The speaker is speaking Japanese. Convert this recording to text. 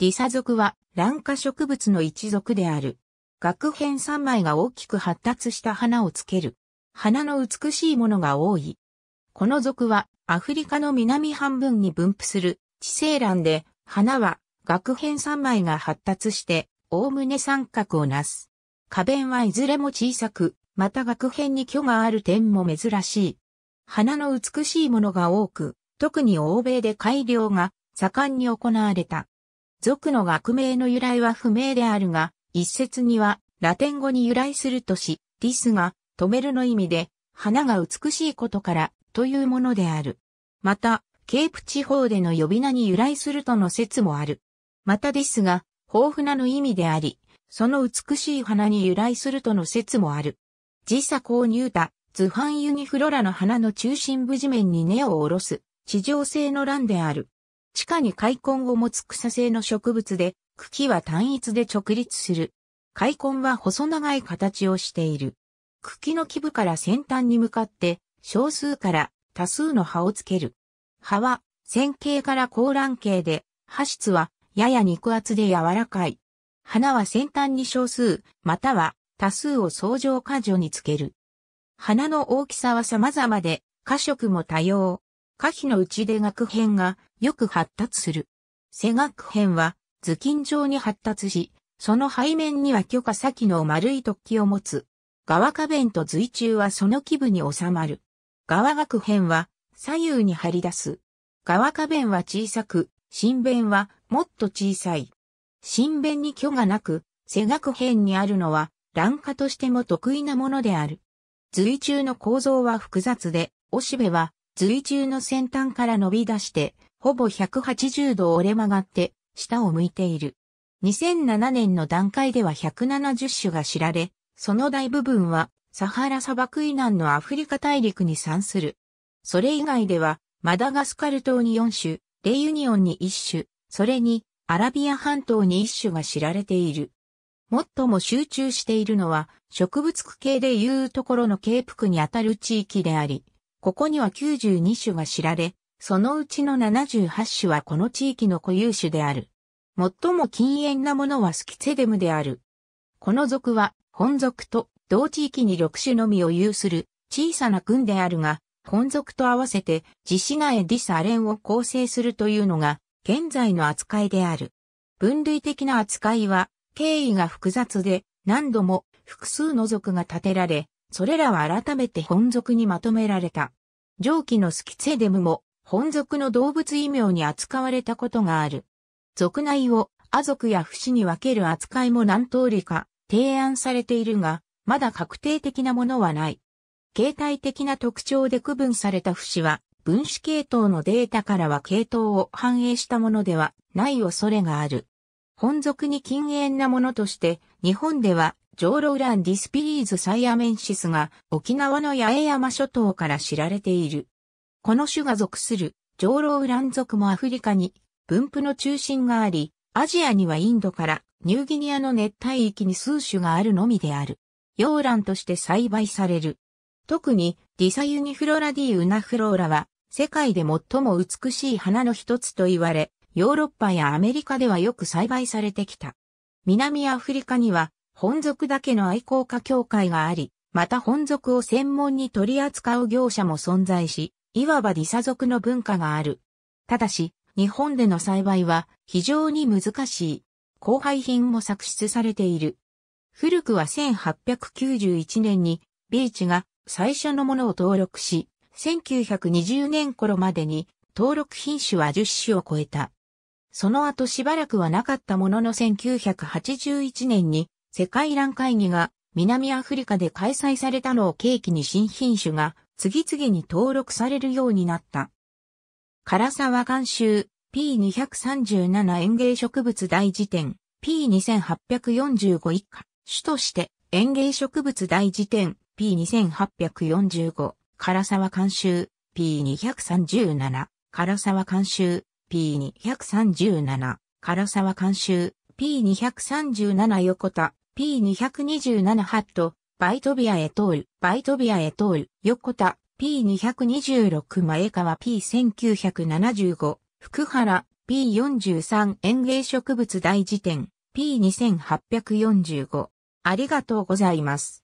リサ属は卵化植物の一属である。学編三枚が大きく発達した花をつける。花の美しいものが多い。この属はアフリカの南半分に分布する地生卵で花は学編三枚が発達しておおむね三角をなす。花弁はいずれも小さく、また学編に虚がある点も珍しい。花の美しいものが多く、特に欧米で改良が盛んに行われた。族の学名の由来は不明であるが、一説には、ラテン語に由来するとし、ディスが、止めるの意味で、花が美しいことから、というものである。また、ケープ地方での呼び名に由来するとの説もある。またディスが、豊富なの意味であり、その美しい花に由来するとの説もある。時差購入た、図版ユニフロラの花の中心部地面に根を下ろす、地上性の欄である。地下に開根を持つ草性の植物で、茎は単一で直立する。開根は細長い形をしている。茎の基部から先端に向かって、少数から多数の葉をつける。葉は、線形から高卵形で、葉質は、やや肉厚で柔らかい。花は先端に少数、または多数を相乗果樹につける。花の大きさは様々で、花色も多様。可否のうちで学片がよく発達する。背学片は頭巾状に発達し、その背面には許可先の丸い突起を持つ。側下弁と髄中はその基部に収まる。側学片は左右に張り出す。側下弁は小さく、新弁はもっと小さい。新弁に許がなく、背学片にあるのは、卵化としても得意なものである。髄中の構造は複雑で、おしべは随中の先端から伸び出して、ほぼ180度折れ曲がって、下を向いている。2007年の段階では170種が知られ、その大部分はサハラ砂漠以南のアフリカ大陸に産する。それ以外では、マダガスカル島に4種、レユニオンに1種、それにアラビア半島に1種が知られている。最も集中しているのは植物区系でいうところのケープ区にあたる地域であり、ここには92種が知られ、そのうちの78種はこの地域の固有種である。最も禁煙なものはスキツェデムである。この属は、本属と同地域に6種のみを有する小さな群であるが、本属と合わせて、自死ナエディサレンを構成するというのが、現在の扱いである。分類的な扱いは、経緯が複雑で、何度も複数の属が立てられ、それらは改めて本属にまとめられた。上記のスキツェデムも、本属の動物異名に扱われたことがある。属内を、ア族や不死に分ける扱いも何通りか提案されているが、まだ確定的なものはない。形態的な特徴で区分された不死は、分子系統のデータからは系統を反映したものではない恐れがある。本属に禁煙なものとして、日本ではジョーロウランディスピリーズサイアメンシスが沖縄の八重山諸島から知られている。この種が属するジョーロウラン属もアフリカに分布の中心があり、アジアにはインドからニューギニアの熱帯域に数種があるのみである。洋蘭として栽培される。特にディサユニフロラディウナフローラは世界で最も美しい花の一つと言われ、ヨーロッパやアメリカではよく栽培されてきた。南アフリカには本族だけの愛好家協会があり、また本族を専門に取り扱う業者も存在し、いわば理サ族の文化がある。ただし、日本での栽培は非常に難しい。後輩品も作出されている。古くは1891年にビーチが最初のものを登録し、1920年頃までに登録品種は10種を超えた。その後しばらくはなかったものの1981年に世界欄会議が南アフリカで開催されたのを契機に新品種が次々に登録されるようになった。唐沢監修 P237 園芸植物大辞典 P2845 以下主として園芸植物大辞典 P2845 唐沢監修 P237 唐沢監修 P237 唐沢監修 P237 横田 P227 ハット、バイトビアエトール、バイトビアエトール、横田、P226 前川 P1975、福原、P43 園芸植物大辞典、P2845。ありがとうございます。